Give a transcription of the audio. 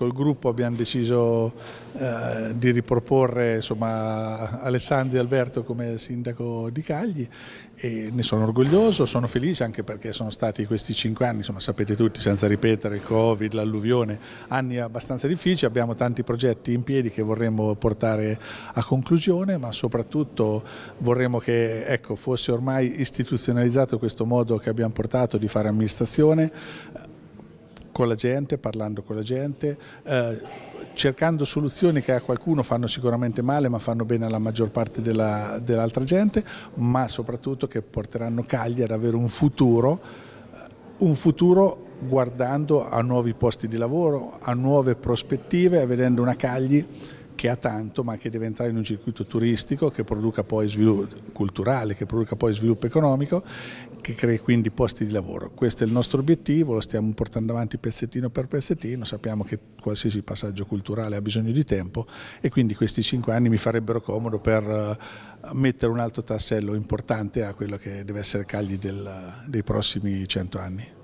Col gruppo abbiamo deciso eh, di riproporre insomma, Alessandro Alberto come sindaco di Cagli e ne sono orgoglioso, sono felice anche perché sono stati questi cinque anni, insomma, sapete tutti, senza ripetere il Covid, l'alluvione, anni abbastanza difficili, abbiamo tanti progetti in piedi che vorremmo portare a conclusione, ma soprattutto vorremmo che ecco, fosse ormai istituzionalizzato questo modo che abbiamo portato di fare amministrazione con la gente, parlando con la gente, eh, cercando soluzioni che a qualcuno fanno sicuramente male ma fanno bene alla maggior parte dell'altra dell gente, ma soprattutto che porteranno Cagliari ad avere un futuro, eh, un futuro guardando a nuovi posti di lavoro, a nuove prospettive, a vedendo una Cagliari che ha tanto ma che deve entrare in un circuito turistico che produca poi sviluppo culturale, che produca poi sviluppo economico, che crei quindi posti di lavoro. Questo è il nostro obiettivo, lo stiamo portando avanti pezzettino per pezzettino, sappiamo che qualsiasi passaggio culturale ha bisogno di tempo e quindi questi cinque anni mi farebbero comodo per eh, mettere un altro tassello importante a quello che deve essere Cagli del, dei prossimi cento anni.